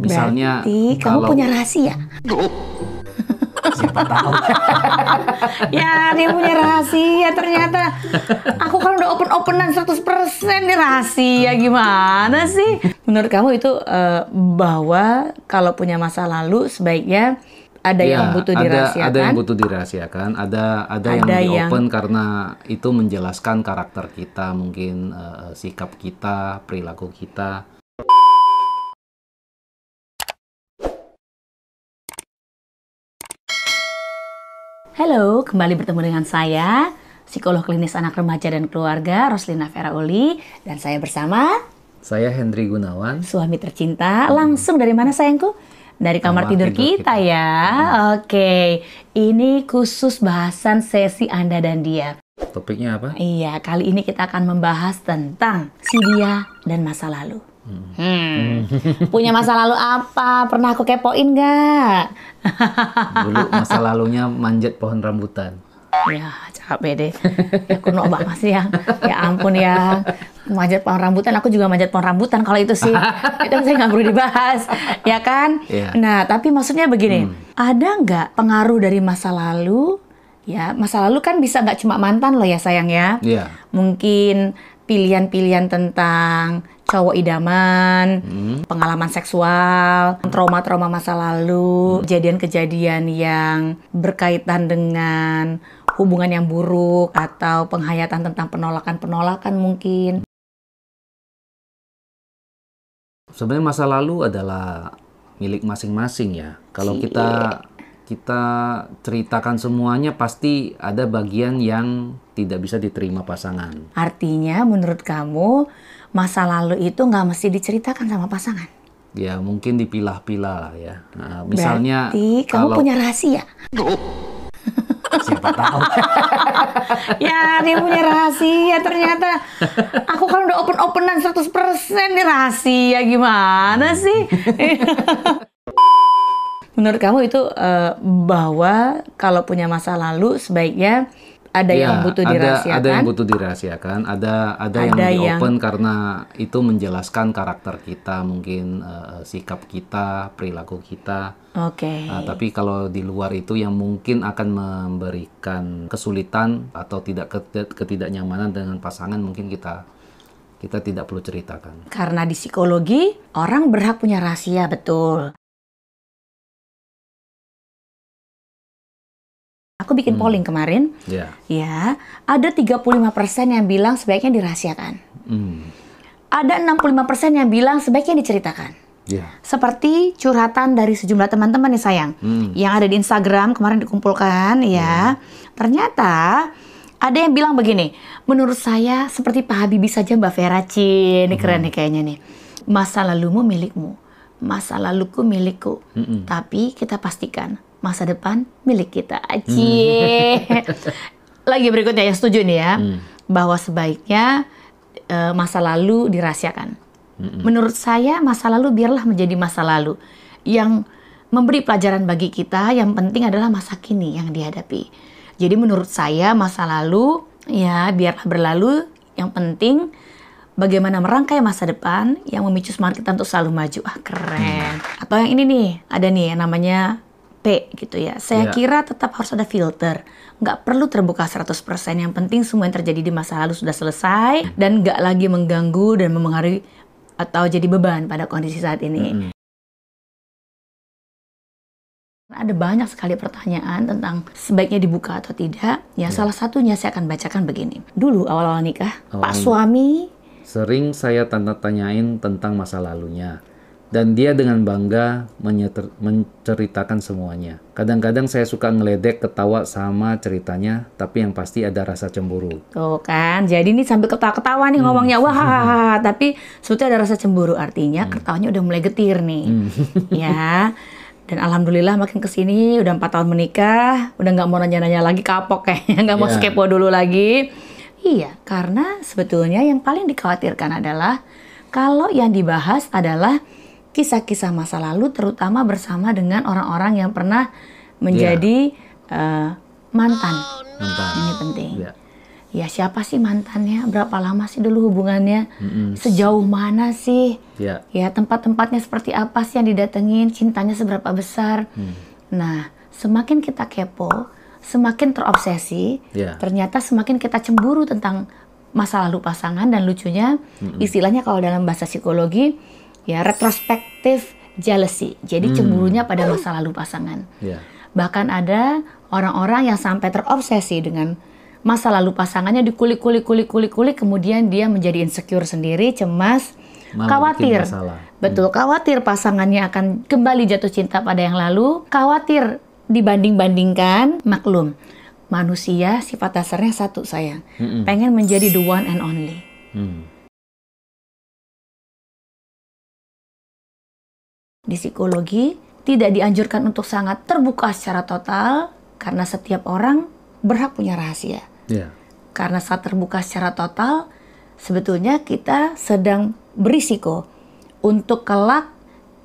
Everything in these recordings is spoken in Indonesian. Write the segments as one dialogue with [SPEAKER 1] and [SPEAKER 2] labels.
[SPEAKER 1] Misalnya Berarti kalau... kamu punya rahasia. Siapa tahu. ya, dia punya rahasia ternyata. Aku kalau udah open-openan 100% nih rahasia gimana sih? Menurut kamu itu uh, bahwa kalau punya masa lalu sebaiknya ada ya, yang butuh dirahasiakan. Ada yang
[SPEAKER 2] butuh dirahasiakan, ada ada, ada yang di open karena itu menjelaskan karakter kita, mungkin uh, sikap kita, perilaku kita
[SPEAKER 1] Halo, kembali bertemu dengan saya, psikolog klinis anak remaja dan keluarga Roslina Vera dan saya bersama saya Hendri Gunawan, suami tercinta. Langsung dari mana sayangku? Dari kamar, kamar tidur, tidur kita, kita ya. Hmm. Oke, ini khusus bahasan sesi Anda dan dia.
[SPEAKER 2] Topiknya apa?
[SPEAKER 1] Iya, kali ini kita akan membahas tentang si dia dan masa lalu.
[SPEAKER 2] Hmm. hmm. Punya
[SPEAKER 1] masa lalu apa? Pernah aku kepoin nggak?
[SPEAKER 2] Dulu masa lalunya manjat pohon
[SPEAKER 1] rambutan. Ya, capek deh. Ya kuno banget sih ya. Ya ampun ya. Manjat pohon rambutan, aku juga manjat pohon rambutan kalau itu sih. itu saya nggak perlu dibahas. Ya kan? Yeah. Nah, tapi maksudnya begini. Hmm. Ada nggak pengaruh dari masa lalu? Ya, masa lalu kan bisa nggak cuma mantan loh ya sayang ya. Yeah. Mungkin pilihan-pilihan tentang cowok idaman, hmm. pengalaman seksual, trauma-trauma masa lalu, kejadian-kejadian hmm. yang berkaitan dengan hubungan yang buruk atau penghayatan tentang penolakan-penolakan mungkin.
[SPEAKER 2] Sebenarnya masa lalu adalah milik masing-masing ya. Kalau kita iya kita ceritakan semuanya pasti ada bagian yang tidak bisa diterima pasangan.
[SPEAKER 1] Artinya menurut kamu masa lalu itu nggak mesti diceritakan sama pasangan?
[SPEAKER 2] Ya mungkin dipilah-pilah lah ya. Nah, misalnya Berarti kamu kalau... punya
[SPEAKER 1] rahasia. Oh. Siapa tahu. ya dia punya rahasia ternyata. Aku kan udah open-openan 100% nih rahasia gimana sih? Menurut kamu itu uh, bahwa kalau punya masa lalu sebaiknya ada ya, yang butuh ada, dirahasiakan. Ada yang butuh
[SPEAKER 2] dirahasiakan, ada ada, ada yang di open karena itu menjelaskan karakter kita, mungkin uh, sikap kita, perilaku kita.
[SPEAKER 1] Oke. Okay. Uh, eh, tapi
[SPEAKER 2] kalau di luar itu yang mungkin akan memberikan kesulitan atau tidak ketidaknyamanan dengan pasangan mungkin kita kita tidak perlu ceritakan.
[SPEAKER 1] Karena di psikologi orang berhak punya rahasia, betul. Aku bikin hmm. polling kemarin. Yeah. Ya, ada 35% yang bilang sebaiknya dirahasiakan. Hmm. Ada 65% yang bilang sebaiknya diceritakan. Yeah. Seperti curhatan dari sejumlah teman-teman nih sayang, hmm. yang ada di Instagram kemarin dikumpulkan ya. Yeah. Ternyata ada yang bilang begini, menurut saya seperti Pak Habibie saja Mbak Veraci, ini hmm. keren nih kayaknya nih. Masa lalumu milikmu, masa laluku milikku, hmm. tapi kita pastikan masa depan milik kita. Cie. Hmm. Lagi berikutnya yang setuju nih ya, hmm. bahwa sebaiknya e, masa lalu dirahasiakan. Hmm. Menurut saya masa lalu biarlah menjadi masa lalu yang memberi pelajaran bagi kita. Yang penting adalah masa kini yang dihadapi. Jadi menurut saya masa lalu ya biarlah berlalu. Yang penting bagaimana merangkai masa depan yang memicu semangat kita untuk selalu maju. Ah, keren. Hmm. Atau yang ini nih, ada nih namanya P gitu ya. Saya yeah. kira tetap harus ada filter. Nggak perlu terbuka 100%. Yang penting semua yang terjadi di masa lalu sudah selesai dan nggak lagi mengganggu dan memengaruhi atau jadi beban pada kondisi saat ini. Mm Ada banyak sekali pertanyaan tentang sebaiknya dibuka atau tidak. Ya, yeah. salah satunya saya akan bacakan begini. Dulu awal-awal nikah, awal Pak suami
[SPEAKER 2] sering saya tanda tanyain tentang masa lalunya dan dia dengan bangga menyeter, menceritakan semuanya. Kadang-kadang saya suka ngeledek ketawa sama ceritanya, tapi yang pasti ada rasa cemburu.
[SPEAKER 1] Tuh kan, jadi ini sambil ketawa-ketawa nih hmm. ngomongnya, wah, hmm. tapi sebetulnya ada rasa cemburu, artinya hmm. ketawanya udah mulai getir nih, hmm. ya. Dan alhamdulillah makin kesini udah empat tahun menikah, udah nggak mau nanya-nanya lagi kapok kayaknya, nggak yeah. skepo dulu lagi. Iya, karena sebetulnya yang paling dikhawatirkan adalah kalau yang dibahas adalah kisah-kisah masa lalu terutama bersama dengan orang-orang yang pernah menjadi yeah. Iya. uh, mantan. Mantan. Ini penting. Yeah. Ya siapa sih mantannya? Berapa lama sih dulu hubungannya? Mm-hmm. Sejauh mana sih? Yeah. Ya tempat-tempatnya seperti apa sih yang didatengin? Cintanya seberapa besar? Mm. Nah, semakin kita kepo, semakin terobsesi, yeah. ternyata semakin kita cemburu tentang masa lalu pasangan dan lucunya
[SPEAKER 2] mm-hmm. istilahnya
[SPEAKER 1] kalau dalam bahasa psikologi ya retrospektif jealousy. Jadi hmm. cemburunya pada masa lalu pasangan. Yeah. Bahkan ada orang-orang yang sampai terobsesi dengan masa lalu pasangannya dikulik-kulik kulik-kulik kulik kemudian dia menjadi insecure sendiri, cemas, Malah khawatir. Betul, hmm. khawatir pasangannya akan kembali jatuh cinta pada yang lalu, khawatir dibanding-bandingkan, maklum. Manusia sifat dasarnya satu sayang, hmm -mm. pengen menjadi the one and only. Hmm Di psikologi, tidak dianjurkan untuk sangat terbuka secara total karena setiap orang berhak punya rahasia. Yeah. Karena saat terbuka secara total, sebetulnya kita sedang berisiko untuk kelak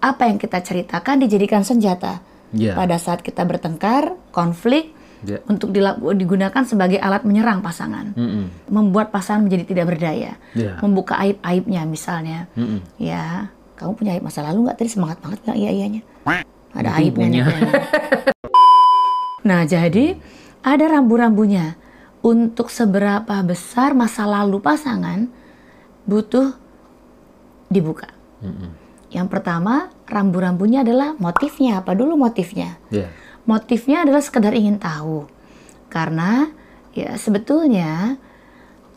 [SPEAKER 1] apa yang kita ceritakan dijadikan senjata. Yeah. Pada saat kita bertengkar, konflik, yeah. untuk digunakan sebagai alat menyerang pasangan, mm -mm. membuat pasangan menjadi tidak berdaya, yeah. membuka aib-aibnya misalnya, mm -mm. ya kamu punya aib masa lalu nggak tadi semangat banget nggak iya iyanya ada aibnya nah jadi ada rambu-rambunya untuk seberapa besar masa lalu pasangan butuh dibuka mm -hmm. yang pertama rambu-rambunya adalah motifnya apa dulu motifnya yeah. motifnya adalah sekedar ingin tahu karena ya sebetulnya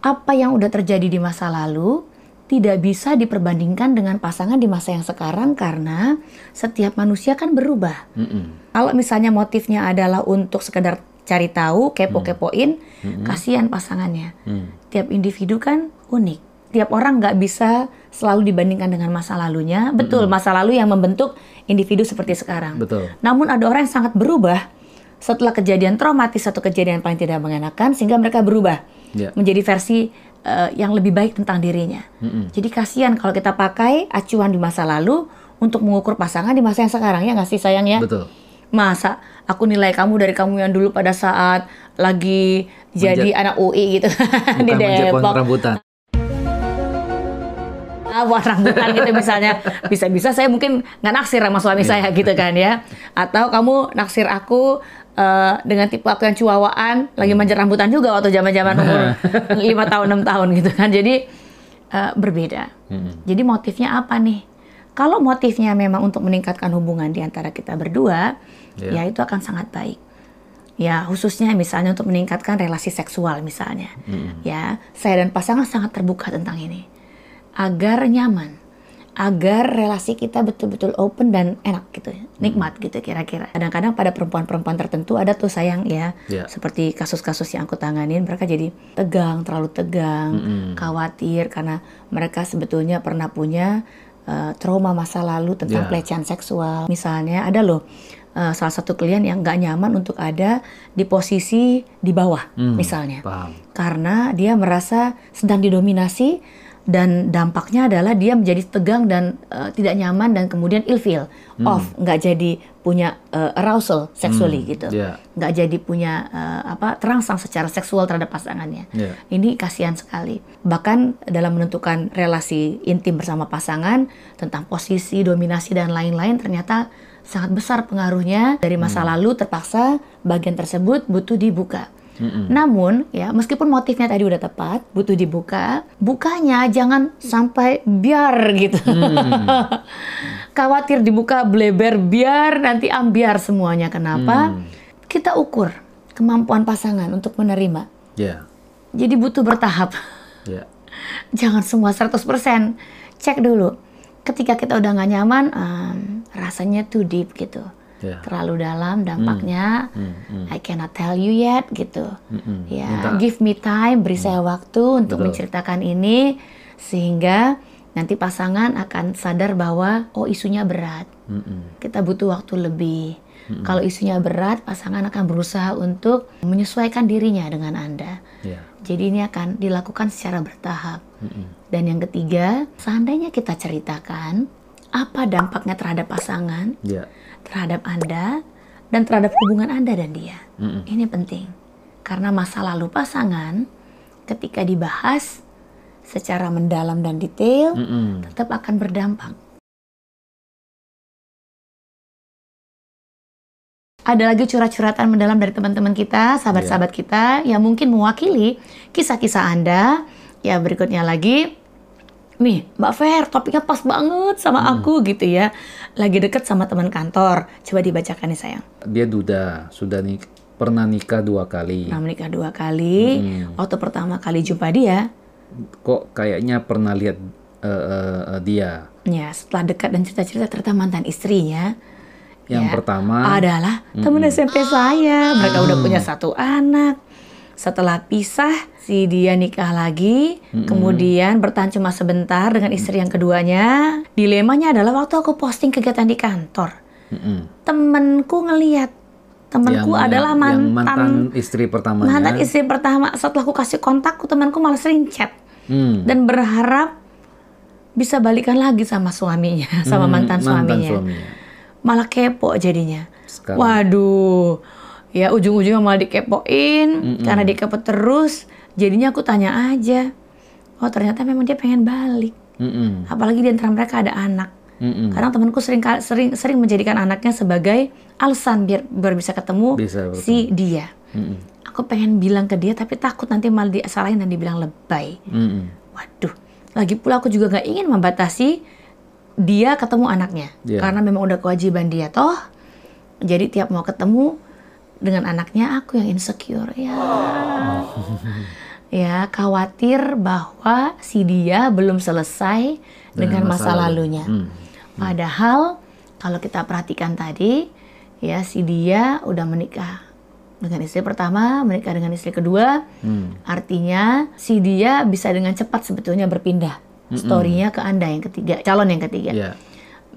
[SPEAKER 1] apa yang udah terjadi di masa lalu tidak bisa diperbandingkan dengan pasangan di masa yang sekarang karena setiap manusia kan berubah. Mm -mm. Kalau misalnya motifnya adalah untuk sekedar cari tahu, kepo-kepoin, mm -mm. kasihan pasangannya. Mm. Tiap individu kan unik. Tiap orang nggak bisa selalu dibandingkan dengan masa lalunya. Betul, mm -mm. masa lalu yang membentuk individu seperti sekarang. Betul. Namun ada orang yang sangat berubah setelah kejadian traumatis atau kejadian paling tidak mengenakan sehingga mereka berubah yeah. menjadi versi uh, yang lebih baik tentang dirinya. Mm-hmm. Jadi kasihan kalau kita pakai acuan di masa lalu untuk mengukur pasangan di masa yang sekarang ya nggak sih sayang ya? Betul. Masa aku nilai kamu dari kamu yang dulu pada saat lagi Menjat, jadi anak UI gitu di Depok. rambutan. Ah, buat rambutan gitu misalnya bisa-bisa saya mungkin nggak naksir sama suami yeah. saya gitu kan ya atau kamu naksir aku uh, dengan tipe aku yang cuawaan hmm. lagi manjat rambutan juga waktu zaman zaman umur lima tahun enam tahun gitu kan jadi uh, berbeda hmm. jadi motifnya apa nih kalau motifnya memang untuk meningkatkan hubungan di antara kita berdua yeah. ya itu akan sangat baik ya khususnya misalnya untuk meningkatkan relasi seksual misalnya hmm. ya saya dan pasangan sangat terbuka tentang ini agar nyaman agar relasi kita betul-betul open dan enak gitu ya, hmm. nikmat gitu kira-kira. Kadang-kadang pada perempuan-perempuan tertentu ada tuh sayang ya, yeah. seperti kasus-kasus yang aku tanganin, mereka jadi tegang, terlalu tegang, mm -hmm. khawatir karena mereka sebetulnya pernah punya uh, trauma masa lalu tentang yeah. pelecehan seksual. Misalnya ada loh uh, salah satu klien yang nggak nyaman untuk ada di posisi di bawah, mm, misalnya, paham. karena dia merasa sedang didominasi dan dampaknya adalah dia menjadi tegang dan uh, tidak nyaman dan kemudian ilfeel hmm. off nggak jadi punya uh, arousal sexually hmm. gitu yeah. nggak jadi punya uh, apa terangsang secara seksual terhadap pasangannya yeah. ini kasihan sekali bahkan dalam menentukan relasi intim bersama pasangan tentang posisi dominasi dan lain-lain ternyata sangat besar pengaruhnya dari masa hmm. lalu terpaksa bagian tersebut butuh dibuka namun ya meskipun motifnya tadi udah tepat, butuh dibuka, bukanya jangan sampai biar gitu. Mm. Khawatir dibuka bleber biar nanti ambiar semuanya. Kenapa? Mm. Kita ukur kemampuan pasangan untuk menerima. Yeah. Jadi butuh bertahap. Yeah. jangan semua 100%. Cek dulu. Ketika kita udah nggak nyaman, um, rasanya too deep gitu yeah. terlalu dalam dampaknya.
[SPEAKER 2] Mm. Mm. I
[SPEAKER 1] cannot tell you yet gitu.
[SPEAKER 2] Mm -mm. Ya, Minta.
[SPEAKER 1] give me time, beri mm. saya waktu untuk Betul. menceritakan ini sehingga nanti pasangan akan sadar bahwa oh isunya berat. Mm -mm. Kita butuh waktu lebih. -mm. Kalau isunya berat, pasangan akan berusaha untuk menyesuaikan dirinya dengan Anda. Yeah. Jadi ini akan dilakukan secara bertahap. Mm -mm. Dan yang ketiga, seandainya kita ceritakan apa dampaknya terhadap pasangan. Yeah terhadap Anda dan terhadap hubungan Anda dan dia. Mm -mm. Ini penting. Karena masa lalu pasangan ketika dibahas secara mendalam dan detail mm -mm. tetap akan berdampak. Ada lagi curhat-curhatan mendalam dari teman-teman kita, sahabat-sahabat iya. kita yang mungkin mewakili kisah-kisah Anda. Ya berikutnya lagi nih Mbak Fer topiknya pas banget sama hmm. aku gitu ya. Lagi deket sama teman kantor. Coba dibacakan nih sayang.
[SPEAKER 2] Dia duda, sudah nih pernah nikah dua kali. Pernah
[SPEAKER 1] menikah dua kali. Hmm. Waktu pertama kali jumpa dia.
[SPEAKER 2] Kok kayaknya pernah lihat uh, uh, uh, dia.
[SPEAKER 1] Ya, setelah dekat dan cerita-cerita ternyata mantan istrinya.
[SPEAKER 2] Yang ya, pertama adalah teman -hmm.
[SPEAKER 1] SMP saya. Mereka hmm. udah punya satu anak setelah pisah si dia nikah lagi, mm-hmm. kemudian bertahan cuma sebentar dengan istri yang keduanya. Dilemanya adalah waktu aku posting kegiatan di kantor, mm-hmm. temenku ngeliat temanku yang, adalah mantan, yang mantan
[SPEAKER 2] istri pertama mantan istri
[SPEAKER 1] pertama setelah aku kasih kontakku temanku malah sering chat mm. dan berharap bisa balikan lagi sama suaminya sama hmm, mantan, mantan suaminya. suaminya malah kepo jadinya Sekarang. waduh ya ujung-ujungnya malah dikepoin mm -mm. karena dikepo terus jadinya aku tanya aja oh ternyata memang dia pengen balik mm -mm. apalagi di antara mereka ada anak Mm-mm. Kadang temanku sering sering sering menjadikan anaknya sebagai alasan biar biar bisa ketemu bisa, si dia. Mm-mm. Aku pengen bilang ke dia tapi takut nanti malah disalahin dan dibilang lebay. Mm-mm. Waduh. Lagi pula aku juga nggak ingin membatasi dia ketemu anaknya yeah. karena memang udah kewajiban dia toh. Jadi tiap mau ketemu dengan anaknya aku yang insecure ya oh. ya khawatir bahwa si dia belum selesai dengan, dengan masa, masa lalunya hmm. padahal kalau kita perhatikan tadi ya si dia udah menikah dengan istri pertama, menikah dengan istri kedua, hmm. artinya si dia bisa dengan cepat sebetulnya berpindah mm storynya ke anda yang ketiga, calon yang ketiga. Yeah.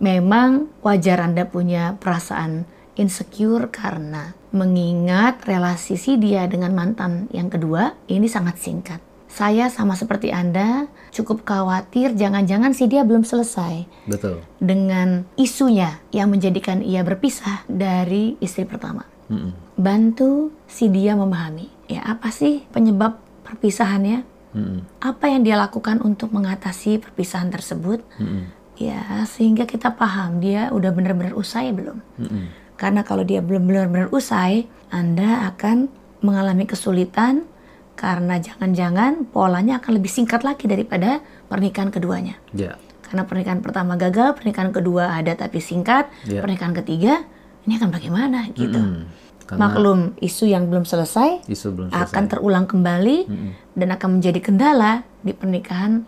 [SPEAKER 1] Memang wajar anda punya perasaan insecure karena mengingat relasi si dia dengan mantan yang kedua ini sangat singkat. Saya sama seperti Anda cukup khawatir jangan-jangan si dia belum selesai. Betul. Dengan isunya yang menjadikan ia berpisah dari istri pertama. Mm -mm. Bantu si dia memahami. Ya apa sih penyebab perpisahannya? Mm -mm. Apa yang dia lakukan untuk mengatasi perpisahan tersebut? Mm -mm. Ya sehingga kita paham dia udah benar-benar usai belum. Mm -mm karena kalau dia belum benar-benar usai, Anda akan mengalami kesulitan karena jangan-jangan polanya akan lebih singkat lagi daripada pernikahan keduanya. Yeah. Karena pernikahan pertama gagal, pernikahan kedua ada tapi singkat, yeah. pernikahan ketiga ini akan bagaimana gitu. Mm -hmm. Karena Maklum isu yang belum selesai, isu belum selesai. akan terulang kembali mm -hmm. dan akan menjadi kendala di pernikahan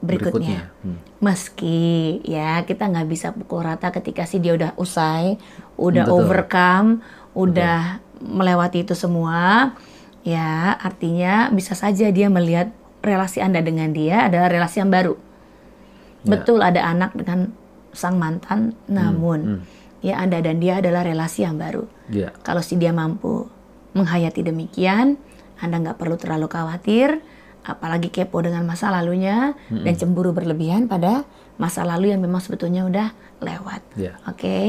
[SPEAKER 1] berikutnya. berikutnya. Hmm. Meski ya kita nggak bisa pukul rata ketika si dia udah usai, udah Betul. overcome, udah Betul. melewati itu semua, ya artinya bisa saja dia melihat relasi Anda dengan dia adalah relasi yang baru. Ya. Betul ada anak dengan sang mantan, hmm, namun hmm. Hmm. ya Anda dan dia adalah relasi yang baru. Ya. Kalau si dia mampu menghayati demikian, Anda nggak perlu terlalu khawatir, apalagi kepo dengan masa lalunya hmm. dan cemburu berlebihan pada masa lalu yang memang sebetulnya udah lewat. Ya. Oke. Okay?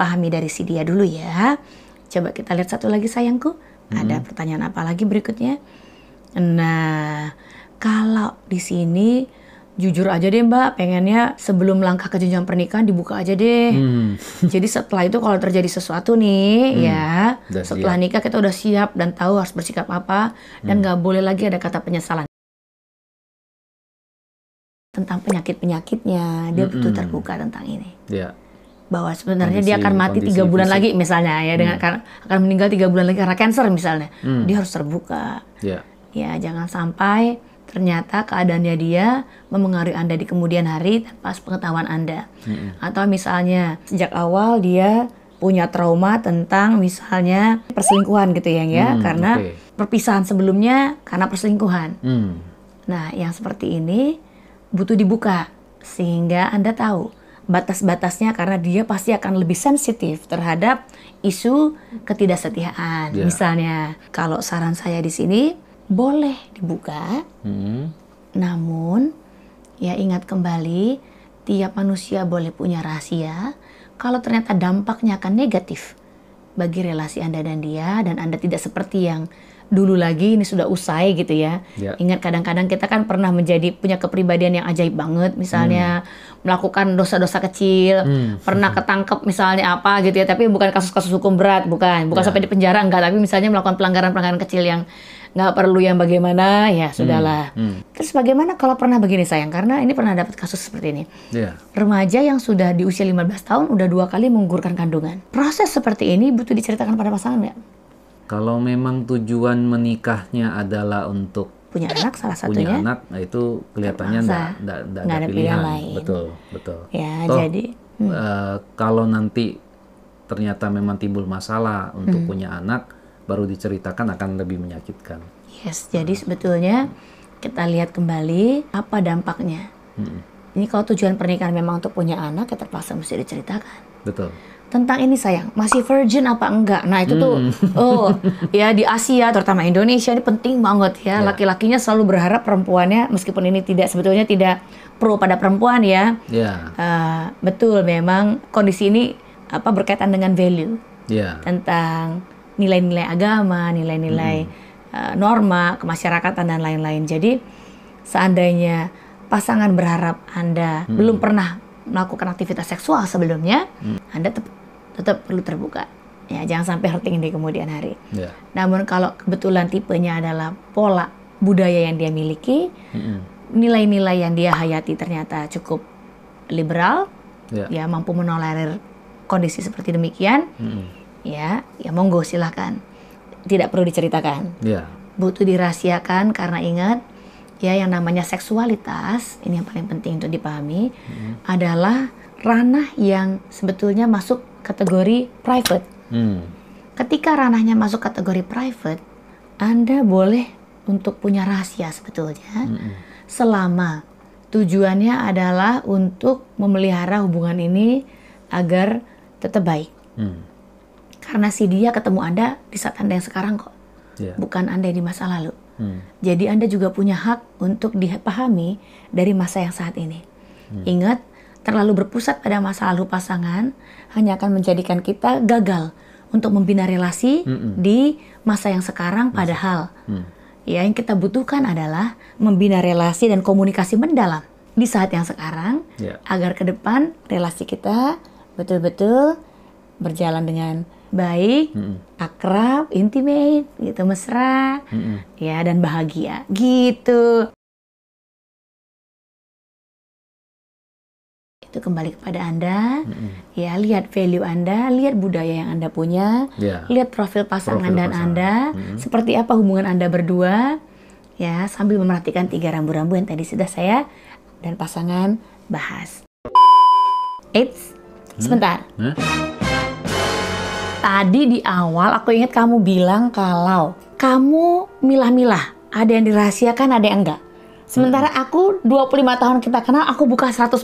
[SPEAKER 1] pahami dari si dia dulu ya. Coba kita lihat satu lagi sayangku. Hmm. Ada mm-hmm. pertanyaan apa lagi berikutnya? Nah, kalau di sini jujur aja deh mbak pengennya sebelum langkah ke jenjang pernikahan dibuka aja deh hmm. jadi setelah itu kalau terjadi sesuatu nih hmm. ya udah setelah siap. nikah kita udah siap dan tahu harus bersikap apa hmm. dan mm. nggak boleh lagi ada kata penyesalan tentang penyakit penyakitnya dia hmm. butuh terbuka tentang ini Yeah bahwa sebenarnya kondisi, dia akan mati tiga bulan fisik. lagi misalnya ya dengan hmm. akan, meninggal tiga bulan lagi karena cancer misalnya hmm. dia harus terbuka yeah. ya jangan sampai ternyata keadaannya dia memengaruhi anda di kemudian hari pas pengetahuan anda hmm. atau misalnya sejak awal dia punya trauma tentang misalnya perselingkuhan gitu ya ya hmm, karena okay. perpisahan sebelumnya karena perselingkuhan hmm. nah yang seperti ini butuh dibuka sehingga anda tahu batas-batasnya karena dia pasti akan lebih sensitif terhadap isu ketidaksetiaan. Yeah. Misalnya, kalau saran saya di sini boleh dibuka, hmm. namun ya ingat kembali tiap manusia boleh punya rahasia. Kalau ternyata dampaknya akan negatif bagi relasi Anda dan dia dan Anda tidak seperti yang dulu lagi ini sudah usai gitu ya. Yeah. Ingat kadang-kadang kita kan pernah menjadi punya kepribadian yang ajaib banget misalnya hmm. melakukan dosa-dosa kecil, hmm. pernah ketangkep misalnya apa gitu ya, tapi bukan kasus-kasus hukum berat, bukan, bukan yeah. sampai di penjara enggak, tapi misalnya melakukan pelanggaran-pelanggaran kecil yang nggak perlu yang bagaimana ya hmm. sudahlah. Hmm. Hmm. Terus bagaimana kalau pernah begini sayang? Karena ini pernah dapat kasus seperti ini. Yeah. Remaja yang sudah di usia 15 tahun udah dua kali menggugurkan kandungan. Proses seperti ini butuh diceritakan pada pasangan ya.
[SPEAKER 2] Kalau memang tujuan menikahnya adalah untuk punya anak salah satunya punya anak nah itu kelihatannya enggak ada, ada pilihan lain. betul betul ya Toh, jadi hmm. uh, kalau nanti ternyata memang timbul masalah untuk hmm. punya anak baru diceritakan akan lebih menyakitkan
[SPEAKER 1] yes hmm. jadi sebetulnya kita lihat kembali apa dampaknya hmm. ini kalau tujuan pernikahan memang untuk punya anak ya terpaksa mesti diceritakan betul tentang ini sayang masih virgin apa enggak nah itu tuh hmm. oh ya di Asia terutama Indonesia ini penting banget ya ya. laki-lakinya selalu berharap perempuannya meskipun ini tidak sebetulnya tidak pro pada perempuan ya ya. uh, betul memang kondisi ini apa berkaitan dengan value ya. tentang nilai-nilai agama nilai-nilai hmm. uh, norma kemasyarakatan dan lain-lain jadi seandainya pasangan berharap anda hmm. belum pernah melakukan aktivitas seksual sebelumnya hmm. anda tetap perlu terbuka. Ya, jangan sampai hurting di kemudian hari. Yeah. Namun kalau kebetulan tipenya adalah pola budaya yang dia miliki, mm-hmm. nilai-nilai yang dia hayati ternyata cukup liberal, yeah. ya mampu menolerir kondisi seperti demikian, mm-hmm. ya, ya monggo silahkan. Tidak perlu diceritakan. Yeah. Butuh dirahasiakan karena ingat ya yang namanya seksualitas ini yang paling penting untuk dipahami hmm adalah ranah yang sebetulnya masuk kategori private. Hmm. Ketika ranahnya masuk kategori private, Anda boleh untuk punya rahasia sebetulnya, hmm. selama tujuannya adalah untuk memelihara hubungan ini agar tetap baik. Hmm. Karena si dia ketemu Anda di saat Anda yang sekarang kok, yeah. bukan Anda di masa lalu. Hmm. Jadi Anda juga punya hak untuk dipahami dari masa yang saat ini. Hmm. Ingat, terlalu berpusat pada masa lalu pasangan hanya akan menjadikan kita gagal untuk membina relasi mm -mm. di masa yang sekarang padahal mm. ya yang kita butuhkan adalah membina relasi dan komunikasi mendalam di saat yang sekarang yeah. agar ke depan relasi kita betul-betul berjalan dengan baik, mm -mm. akrab, intimate, gitu mesra, mm -mm. ya dan bahagia, gitu. itu kembali kepada anda mm-hmm. ya lihat value anda lihat budaya yang anda punya yeah. lihat profil pasangan profil dan pasangan. anda mm-hmm. seperti apa hubungan anda berdua ya sambil memerhatikan tiga rambu-rambu yang tadi sudah saya dan pasangan bahas Eits, hmm? sebentar hmm? tadi di awal aku ingat kamu bilang kalau kamu milah-milah ada yang dirahasiakan ada yang enggak Sementara hmm. aku 25 tahun kita kenal, aku buka 100%.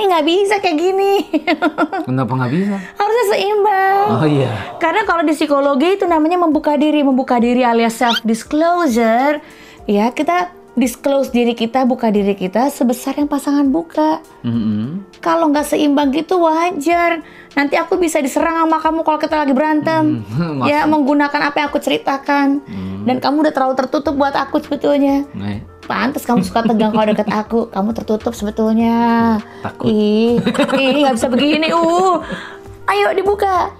[SPEAKER 1] Ini nggak bisa kayak gini.
[SPEAKER 2] Kenapa nggak bisa?
[SPEAKER 1] Harusnya seimbang. Oh iya. Karena kalau di psikologi itu namanya membuka diri. Membuka diri alias self-disclosure. Ya, kita disclose diri kita, buka diri kita sebesar yang pasangan buka.
[SPEAKER 2] Mm-hmm.
[SPEAKER 1] Kalau nggak seimbang gitu wajar. Nanti aku bisa diserang sama kamu kalau kita lagi berantem. Mm-hmm. ya menggunakan apa yang aku ceritakan. Mm-hmm. Dan kamu udah terlalu tertutup buat aku sebetulnya. mm Pantes kamu suka tegang kalau deket aku. Kamu tertutup sebetulnya. Takut. Ih, ih nggak bisa begini. Uh, ayo dibuka.